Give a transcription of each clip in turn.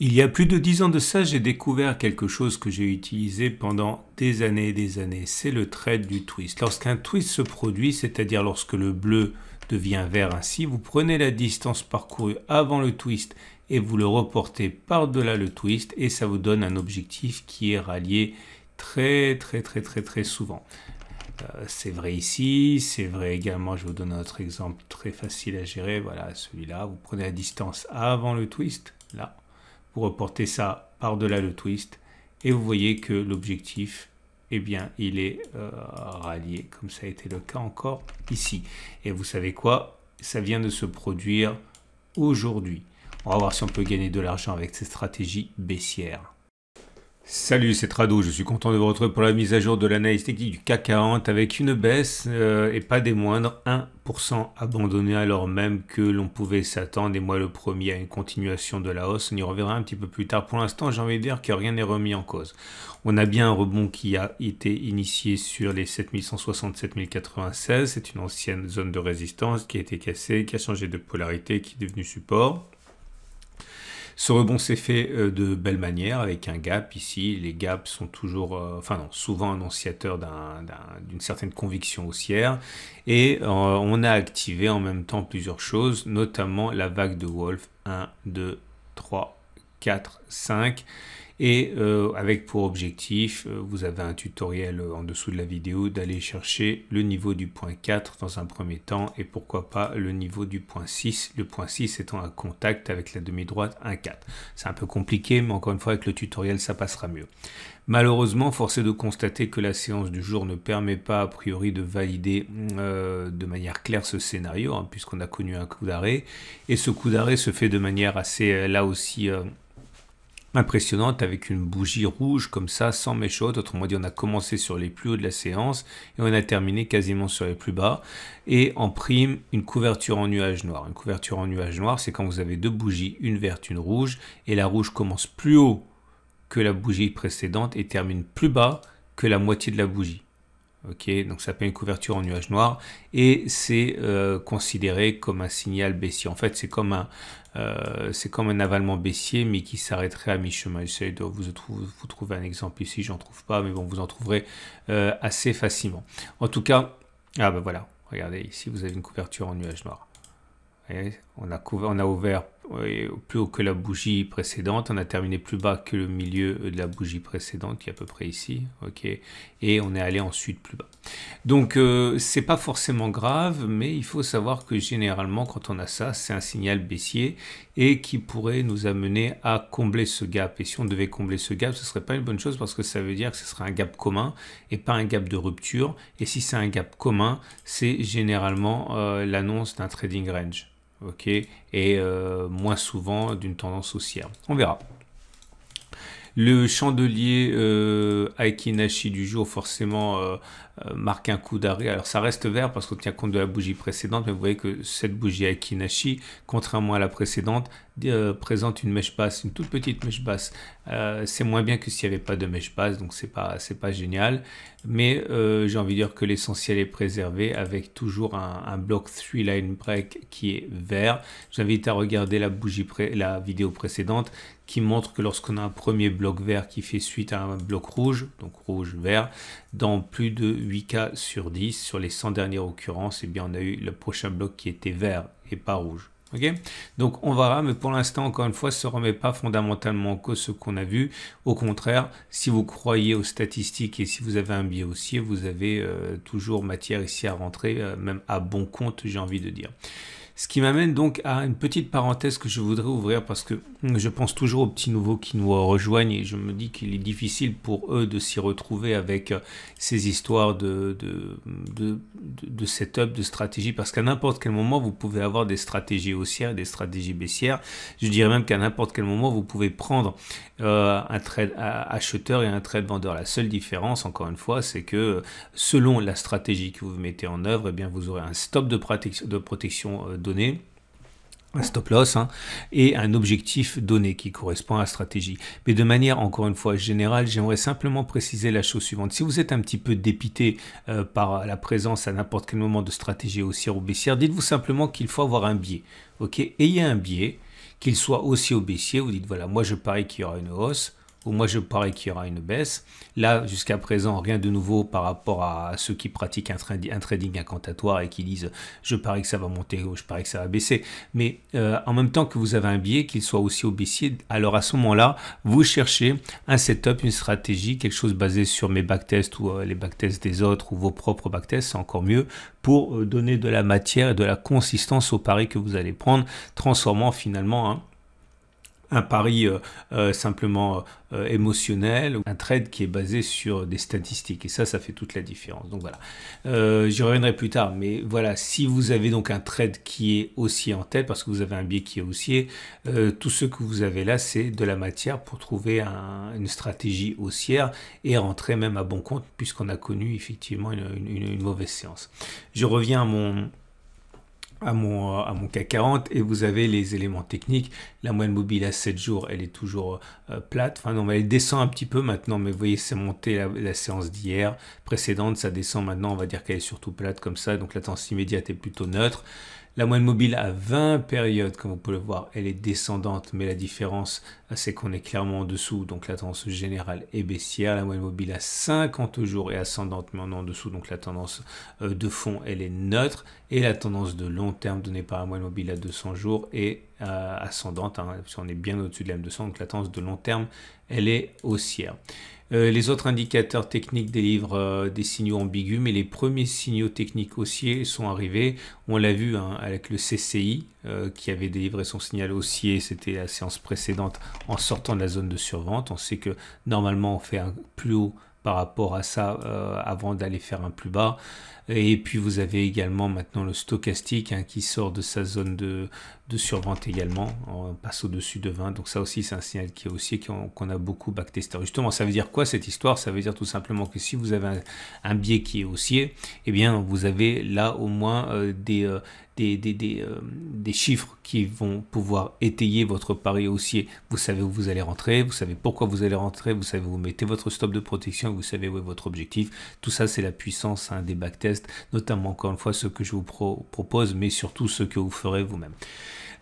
Il y a plus de dix ans de ça, j'ai découvert quelque chose que j'ai utilisé pendant des années et des années. C'est le trait du twist. Lorsqu'un twist se produit, c'est-à-dire lorsque le bleu devient vert ainsi, vous prenez la distance parcourue avant le twist et vous le reportez par-delà le twist et ça vous donne un objectif qui est rallié très très très très très souvent. Euh, c'est vrai ici, c'est vrai également, je vous donne un autre exemple très facile à gérer, voilà celui-là, vous prenez la distance avant le twist, là, vous reportez ça par-delà le twist et vous voyez que l'objectif eh bien, il est euh, rallié, comme ça a été le cas encore ici. Et vous savez quoi Ça vient de se produire aujourd'hui. On va voir si on peut gagner de l'argent avec cette stratégie baissière. Salut, c'est Trado, je suis content de vous retrouver pour la mise à jour de l'analyse technique du k 40 avec une baisse euh, et pas des moindres, 1% abandonné alors même que l'on pouvait s'attendre et moi le premier à une continuation de la hausse, on y reverra un petit peu plus tard. Pour l'instant j'ai envie de dire que rien n'est remis en cause. On a bien un rebond qui a été initié sur les 7160 c'est une ancienne zone de résistance qui a été cassée, qui a changé de polarité, qui est devenue support ce rebond s'est fait euh, de belle manière avec un gap ici. Les gaps sont toujours, euh, enfin souvent annonciateurs d'une certaine conviction haussière. Et euh, on a activé en même temps plusieurs choses, notamment la vague de Wolf 1, 2, 3, 4, 5 et euh, avec pour objectif, euh, vous avez un tutoriel en dessous de la vidéo d'aller chercher le niveau du point 4 dans un premier temps et pourquoi pas le niveau du point 6, le point 6 étant un contact avec la demi-droite 1-4. C'est un peu compliqué mais encore une fois avec le tutoriel ça passera mieux. Malheureusement, force est de constater que la séance du jour ne permet pas a priori de valider mm, euh, de manière claire ce scénario hein, puisqu'on a connu un coup d'arrêt et ce coup d'arrêt se fait de manière assez là aussi impressionnante avec une bougie rouge comme ça, sans méchante. Autrement dit, on a commencé sur les plus hauts de la séance et on a terminé quasiment sur les plus bas. Et en prime, une couverture en nuage noir. Une couverture en nuage noir, c'est quand vous avez deux bougies, une verte, une rouge, et la rouge commence plus haut que la bougie précédente et termine plus bas que la moitié de la bougie. Ok, donc ça s'appelle une couverture en nuage noir et c'est euh, considéré comme un signal baissier. En fait, c'est comme un, euh, c'est comme un avalement baissier, mais qui s'arrêterait à mi-chemin. vous, trouver, vous un exemple ici, j'en trouve pas, mais bon, vous en trouverez euh, assez facilement. En tout cas, ah ben voilà, regardez, ici vous avez une couverture en nuage noir. on a, couvert, on a ouvert plus haut que la bougie précédente. On a terminé plus bas que le milieu euh, de la bougie précédente, qui est à peu près ici. ok Et on est allé ensuite plus bas. Donc, euh, c'est pas forcément grave, mais il faut savoir que généralement, quand on a ça, c'est un signal baissier et qui pourrait nous amener à combler ce gap. Et si on devait combler ce gap, ce serait pas une bonne chose parce que ça veut dire que ce sera un gap commun et pas un gap de rupture. Et si c'est un gap commun, c'est généralement euh, l'annonce d'un trading range ok, et euh, moins souvent d'une tendance haussière. On verra. Le chandelier euh, Aikinashi du jour, forcément, euh, euh, marque un coup d'arrêt. Alors ça reste vert parce qu'on tient compte de la bougie précédente, mais vous voyez que cette bougie Akinashi, contrairement à la précédente, euh, présente une mèche basse, une toute petite mèche basse. Euh, c'est moins bien que s'il n'y avait pas de mèche basse, donc c'est pas c'est pas génial. Mais j'ai envie de dire que l'essentiel est préservé avec toujours un, bloc 3 line break qui est vert. J'invite à regarder la bougie la vidéo précédente qui montre que lorsqu'on a un premier bloc vert qui fait suite à un bloc rouge, donc rouge vert, dans plus de 8 cas sur 10 sur les 100 dernières occurrences, et eh bien on a eu le prochain bloc qui était vert et pas rouge. Donc on verra, mais pour l'instant, encore une fois, ça ne remet pas fondamentalement en cause ce qu'on a vu. Au contraire, si vous croyez aux statistiques et si vous avez un biais haussier, vous avez euh, toujours matière ici à rentrer, euh, même à bon compte, j'ai envie de dire. Ce qui m'amène donc à une petite parenthèse que je voudrais ouvrir parce que je pense toujours aux petits nouveaux qui nous rejoignent et je me dis qu'il est difficile pour eux de s'y retrouver avec euh, ces histoires de, de, de, setup, de stratégie, parce qu'à n'importe quel moment, vous pouvez avoir des stratégies haussières et des stratégies baissières. Je dirais même qu'à n'importe quel moment, vous pouvez prendre euh, un trade euh, acheteur et un trade vendeur. La seule différence, encore une fois, c'est que selon la stratégie que vous mettez en œuvre, eh bien, vous aurez un stop de, de protection donné un stop loss hein, et un objectif donné qui correspond à la stratégie. Mais de manière encore une fois générale, j'aimerais simplement préciser la chose suivante. Si vous êtes un petit peu dépité euh, par la présence à n'importe quel moment de stratégie haussière ou baissière, dites-vous simplement qu'il faut avoir un biais. Ok, ayez un biais, qu'il soit haussier ou baissier. Vous dites voilà, moi je parie qu'il y aura une hausse moi je parie qu'il y aura une baisse. Là, jusqu'à présent, rien de nouveau par rapport à ceux qui pratiquent un, trading incantatoire et qui disent je parie que ça va monter ou je parie que ça va baisser. Mais euh, en même temps que vous avez un biais, qu'il soit aussi au baissier, alors à ce moment-là, vous cherchez un setup, une stratégie, quelque chose basé sur mes backtests ou euh, les backtests des autres ou vos propres backtests, c'est encore mieux, pour euh, donner de la matière et de la consistance au pari que vous allez prendre, transformant finalement... un. Hein, un pari euh, euh, simplement euh, émotionnel, un trade qui est basé sur des statistiques. Et ça, ça fait toute la différence. Donc voilà, j'y reviendrai plus tard. Mais voilà, si vous avez donc un trade qui est haussier en tête, parce que vous avez un biais qui est haussier, tout ce que vous avez là, c'est de la matière pour trouver une stratégie haussière et rentrer même à bon compte, puisqu'on a connu effectivement une mauvaise séance. Je reviens à mon à mon, euh, à mon 40 et vous avez les éléments techniques. La moyenne mobile à 7 jours, elle est toujours euh, plate. Enfin non, elle descend un petit peu maintenant, mais vous voyez, c'est monté la, séance d'hier précédente, ça descend maintenant, on va dire qu'elle est surtout plate comme ça, donc la immédiate est plutôt neutre. La moyenne mobile à 20 périodes, comme vous pouvez le voir, elle est descendante, mais la différence, c'est qu'on est clairement en dessous, donc la tendance générale est baissière. La moyenne mobile à 50 jours est ascendante, mais on est en dessous, donc la tendance euh, de fond, elle est neutre. Et la tendance de long terme donnée par la moyenne mobile à 200 jours est euh, ascendante, puisqu'on hein, est bien au-dessus de la M200, donc la tendance de long terme, elle est haussière. Euh, les autres indicateurs techniques délivrent euh, des signaux ambigus, mais les premiers signaux techniques haussiers sont arrivés. On l'a vu hein, avec le CCI euh, qui avait délivré son signal haussier, c'était la séance précédente, en sortant de la zone de survente. On sait que normalement on fait un plus haut par rapport à ça avant d'aller faire un plus bas. Et puis vous avez également maintenant le stochastique hein, qui sort de sa zone de, survente également. On passe au-dessus de 20. Donc ça aussi c'est un signal qui est haussier, qu'on a beaucoup backtesté. Justement, ça veut dire quoi cette histoire Ça veut dire tout simplement que si vous avez un, biais qui est haussier, eh bien vous avez là au moins euh, euh, euh, des, chiffres qui vont pouvoir étayer votre pari haussier. Vous savez où vous allez rentrer, vous savez pourquoi vous allez rentrer, vous savez où vous mettez votre stop de protection, vous savez où est votre objectif. Tout ça, c'est la puissance hein, des backtests notamment encore une fois ce que je vous propose, mais surtout ce que vous ferez vous-même.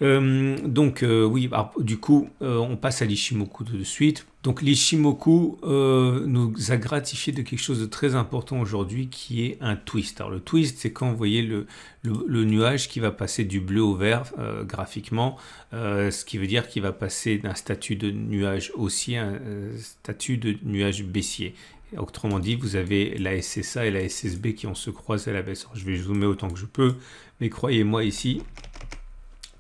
Euh, donc euh, oui, du coup, euh, on passe à l'Ishimoku tout de suite. Donc l'Ishimoku nous a gratifié de quelque chose de très important aujourd'hui qui est un twist. Alors le twist, c'est quand vous voyez le, nuage qui va passer du bleu au vert graphiquement, ce qui veut dire qu'il va passer d'un statut de nuage haussier à un statut de nuage baissier. Autrement dit, vous avez la SSA et la SSB qui ont se croisé à la baisse. Alors, je vais zoomer autant que je peux, mais croyez-moi ici,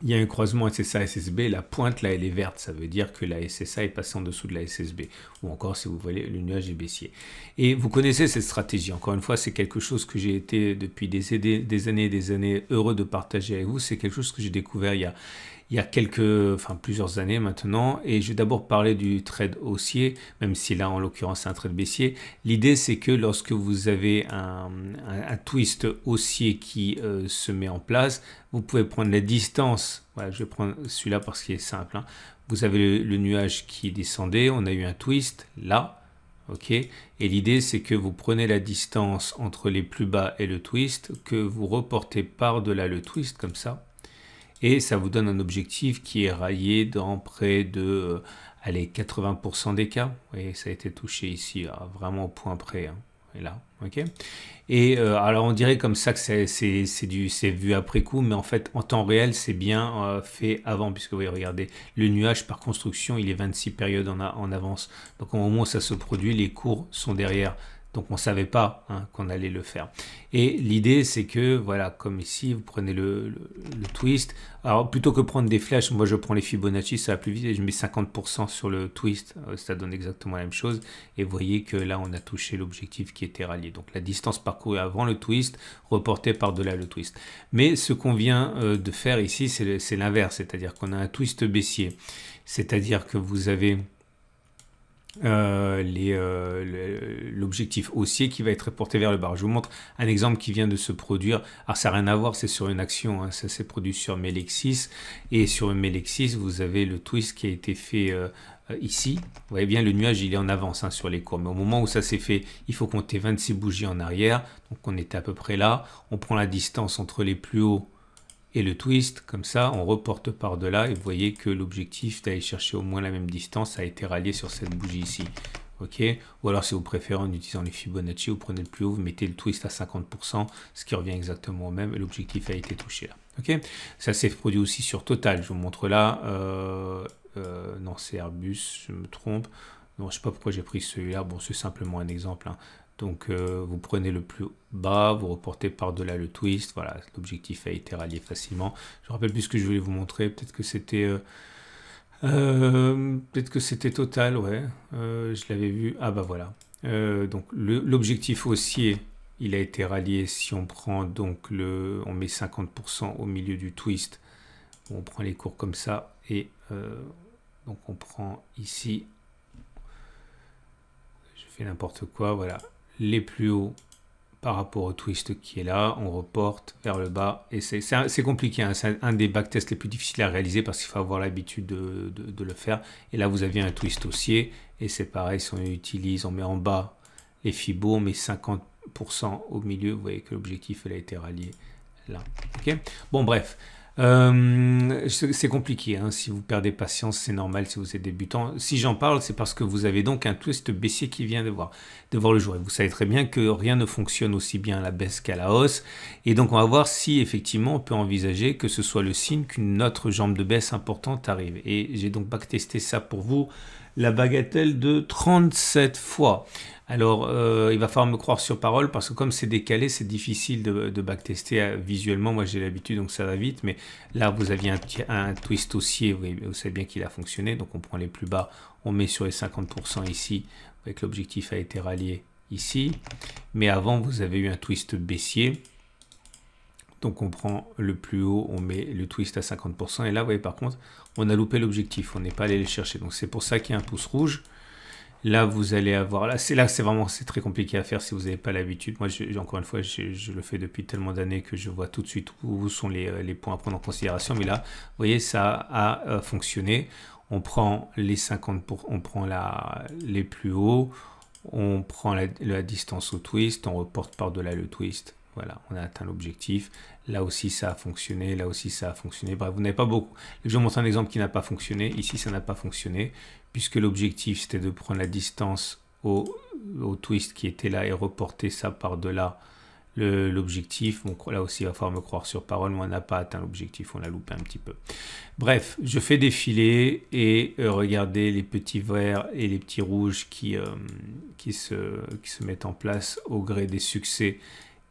il y a un croisement SSA-SSB, la pointe là elle est verte, ça veut dire que la SSA est passée en dessous de la SSB, ou encore si vous voulez, le nuage est baissier. Et vous connaissez cette stratégie, encore une fois c'est quelque chose que j'ai été depuis des, des, années et des années heureux de partager avec vous, c'est quelque chose que j'ai découvert il y a il y a quelques, enfin plusieurs années maintenant, et je vais d'abord parler du trade haussier, même si là en l'occurrence c'est un trade baissier. L'idée c'est que lorsque vous avez un, twist haussier qui euh, se met en place, vous pouvez prendre la distance, voilà, je prends celui-là parce qu'il est simple, hein. vous avez le, le nuage qui descendait, on a eu un twist là, ok Et l'idée c'est que vous prenez la distance entre les plus bas et le twist, que vous reportez par-delà le twist comme ça, et ça vous donne un objectif qui est raillé dans près de 80% euh, des cas. Vous ça a été touché ici, à ah, vraiment au point près. Hein. et là, ok Et euh, alors, on dirait comme ça que c'est vu après coup, mais en fait, en temps réel, c'est bien euh, fait avant, puisque vous voyez, regardez, le nuage, par construction, il est 26 périodes en, en avance. Donc, au moment où ça se produit, les cours sont derrière. Donc on ne savait pas hein, qu'on allait le faire. Et l'idée c'est que, voilà, comme ici, vous prenez le, twist. Alors plutôt que prendre des flèches, moi je prends les Fibonacci, ça va plus vite, et je mets 50% sur le twist, euh, ça donne exactement la même chose. Et vous voyez que là on a touché l'objectif qui était rallié. Donc la distance parcourue avant le twist, reportée par-delà le twist. Mais ce qu'on vient euh, de faire ici, c'est l'inverse, c'est-à-dire qu'on a un twist baissier. C'est-à-dire que vous avez euh, euh l'objectif haussier qui va être porté vers le bas. Je vous montre un exemple qui vient de se produire. Alors ça n'a rien à voir, c'est sur une action, hein. ça s'est produit sur Melexis. Et sur Melexis, vous avez le twist qui a été fait euh, ici. Vous voyez bien, le nuage, il est en avance hein, sur les cours. Mais au moment où ça s'est fait, il faut compter 26 bougies en arrière. Donc on était à peu près là. On prend la distance entre les plus hauts et le twist, comme ça, on reporte par-delà et vous voyez que l'objectif d'aller chercher au moins la même distance a été rallié sur cette bougie ici. ok Ou alors si vous préférez en utilisant les Fibonacci, vous prenez le plus haut, vous mettez le twist à 50%, ce qui revient exactement au même et l'objectif a été touché là. ok ça s'est produit aussi sur Total, je vous montre là, euh, euh, non c'est Airbus, je me trompe, non, je sais pas pourquoi j'ai pris celui-là, bon c'est simplement un exemple, hein. Donc euh, vous prenez le plus bas, vous reportez par-delà le twist, voilà, l'objectif a été rallié facilement. Je rappelle plus ce que je voulais vous montrer, peut-être que c'était... Euh, euh, peut-être que c'était total, ouais, je l'avais vu, ah bah voilà. donc l'objectif haussier, il a été rallié si on prend donc le... on met 50% au milieu du twist, on prend les cours comme ça, et donc on prend ici, je fais n'importe quoi, voilà, les plus hauts par rapport au twist qui est là, on reporte vers le bas, et c'est compliqué, hein. c'est un des backtests les plus difficiles à réaliser parce qu'il faut avoir l'habitude de, le faire, et là vous avez un twist haussier, et c'est pareil, si on utilise, on met en bas les fibres, on met 50% au milieu, vous voyez que l'objectif, a été rallié là, Bon, bref, euh, c'est compliqué, hein. si vous perdez patience, c'est normal si vous êtes débutant. Si j'en parle, c'est parce que vous avez donc un twist baissier qui vient de voir, de le jour. Et vous savez très bien que rien ne fonctionne aussi bien à la baisse qu'à la hausse. Et donc on va voir si effectivement on peut envisager que ce soit le signe qu'une autre jambe de baisse importante arrive. Et j'ai donc testé ça pour vous la bagatelle de 37 fois. Alors, euh, il va falloir me croire sur parole parce que comme c'est décalé, c'est difficile de, backtester euh, visuellement. Moi, j'ai l'habitude, donc ça va vite. Mais là, vous aviez un, twist haussier. Vous, vous savez bien qu'il a fonctionné. Donc, on prend les plus bas, on met sur les 50% ici. Avec l'objectif a été rallié ici. Mais avant, vous avez eu un twist baissier. Donc on prend le plus haut, on met le twist à 50%. Et là, vous voyez, par contre, on a loupé l'objectif. On n'est pas allé le chercher. Donc c'est pour ça qu'il y a un pouce rouge. Là, vous allez avoir... Là, c'est là, c'est vraiment c'est très compliqué à faire si vous n'avez pas l'habitude. Moi, encore une fois, je, le fais depuis tellement d'années que je vois tout de suite où sont euh, les, points à prendre en considération. Mais là, vous voyez, ça a euh, fonctionné. On prend les 50%, on prend la, les plus hauts, on prend la distance au twist, on reporte par-delà le twist voilà, on a atteint l'objectif. Là aussi, ça a fonctionné. Là aussi, ça a fonctionné. Bref, vous n'avez pas beaucoup. Je vous montre un exemple qui n'a pas fonctionné. Ici, ça n'a pas fonctionné puisque l'objectif, c'était de prendre la distance au, twist qui était là et reporter ça par-delà l'objectif. Bon, là aussi, il va falloir me croire sur parole, Moi, on n'a pas atteint l'objectif, on l'a loupé un petit peu. Bref, je fais défiler et euh, regardez les petits verts et les petits rouges qui, euh, qui, se, qui se mettent en place au gré des succès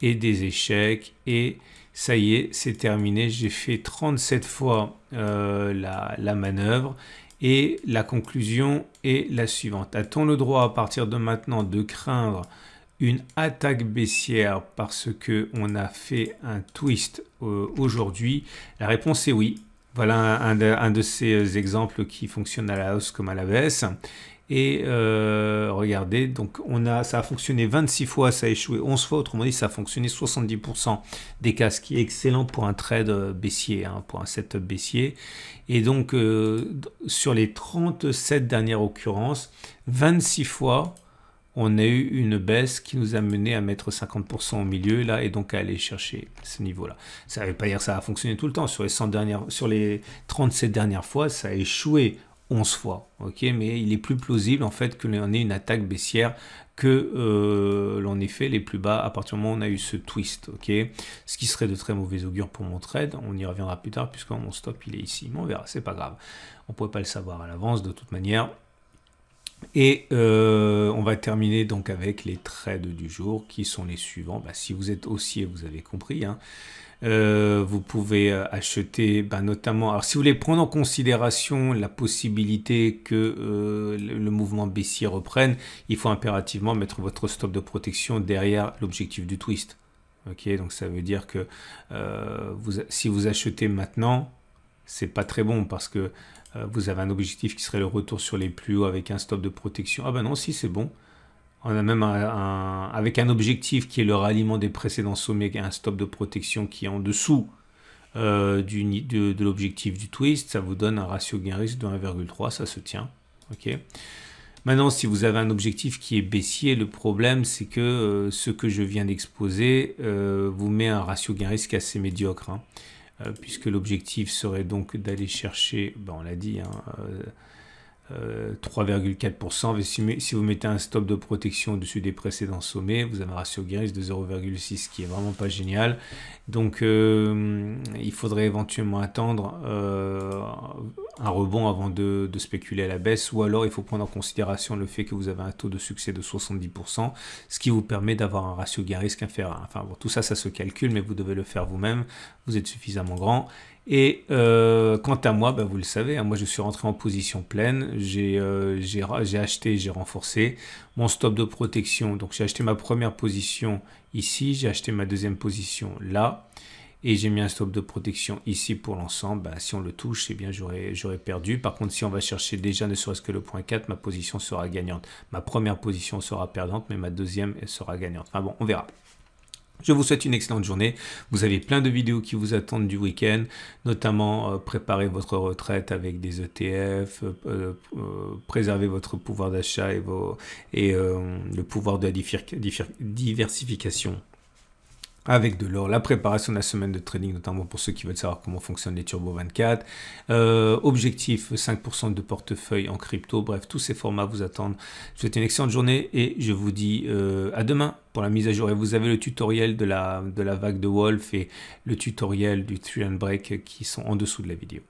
des échecs et ça y est, c'est terminé. J'ai fait 37 fois euh, la, manœuvre et la conclusion est la suivante. A-t-on le droit à partir de maintenant de craindre une attaque baissière parce que on a fait un twist euh, aujourd'hui La réponse est oui. Voilà un, un de, ces euh, exemples qui fonctionne à la hausse comme à la baisse. Et euh, regardez, donc on a, ça a fonctionné 26 fois, ça a échoué 11 fois, autrement dit ça a fonctionné 70% des cas, ce qui est excellent pour un trade baissier, hein, pour un setup baissier. Et donc euh, sur les 37 dernières occurrences, 26 fois, on a eu une baisse qui nous a mené à mettre 50% au milieu là et donc à aller chercher ce niveau-là. Ça ne veut pas dire que ça a fonctionné tout le temps. Sur les, 100 dernières, sur les 37 dernières fois, ça a échoué fois. ok Mais il est plus plausible en fait que l'on ait une attaque baissière que euh, l'on ait fait les plus bas à partir du moment où on a eu ce twist. ok Ce qui serait de très mauvais augure pour mon trade. On y reviendra plus tard puisque mon stop il est ici. Mais on verra, c'est pas grave. On ne pas le savoir à l'avance de toute manière. Et euh, on va terminer donc avec les trades du jour qui sont les suivants. Bah, si vous êtes haussier, vous avez compris. Hein. Euh, vous pouvez euh, acheter ben, notamment, alors si vous voulez prendre en considération la possibilité que euh, le mouvement baissier reprenne, il faut impérativement mettre votre stop de protection derrière l'objectif du twist. Ok, donc ça veut dire que vous, si vous achetez maintenant, c'est pas très bon parce que vous avez un objectif qui serait le retour sur les plus hauts avec un stop de protection. Ah ben non, si c'est bon. On a même un, avec un objectif qui est le ralliement des précédents sommets, et un stop de protection qui est en dessous euh, du, de, l'objectif du twist, ça vous donne un ratio gain-risque de 1,3, ça se tient. ok Maintenant, si vous avez un objectif qui est baissier, le problème c'est que euh, ce que je viens d'exposer euh, vous met un ratio gain-risque assez médiocre, hein. puisque l'objectif serait donc d'aller chercher, ben, on l'a dit, hein, 3,4%, euh, 3,4%. Si vous mettez un stop de protection au-dessus des précédents sommets, vous avez un ratio risque de 0,6 qui est vraiment pas génial. Donc euh, il faudrait éventuellement attendre euh, un rebond avant de, spéculer à la baisse ou alors il faut prendre en considération le fait que vous avez un taux de succès de 70%, ce qui vous permet d'avoir un ratio gain risque inférieur. Enfin bon, tout ça, ça se calcule, mais vous devez le faire vous-même, vous êtes suffisamment grand. Et euh, quant à moi, ben, vous le savez, hein, moi je suis rentré en position pleine, euh, j'ai acheté, j'ai renforcé mon stop de protection. Donc j'ai acheté ma première position ici, j'ai acheté ma deuxième position là, et j'ai mis un stop de protection ici pour l'ensemble. Ben, si on le touche, eh bien j'aurais perdu. Par contre, si on va chercher déjà ne serait-ce que le point 4, ma position sera gagnante. Ma première position sera perdante, mais ma deuxième sera gagnante. Enfin bon, on verra. Je vous souhaite une excellente journée. Vous avez plein de vidéos qui vous attendent du week-end, notamment euh, préparer votre retraite avec des ETF, euh, euh, préserver votre pouvoir d'achat et, et le pouvoir de diversification avec de l'or, la préparation de la semaine de trading, notamment pour ceux qui veulent savoir comment fonctionnent les Turbo 24, euh, objectif 5% de portefeuille en crypto, bref, tous ces formats vous attendent. Je vous souhaite une excellente journée et je vous dis euh, à demain pour la mise à jour. Et vous avez le tutoriel de la, de la vague de Wolf et le tutoriel du True and Break qui sont en dessous de la vidéo.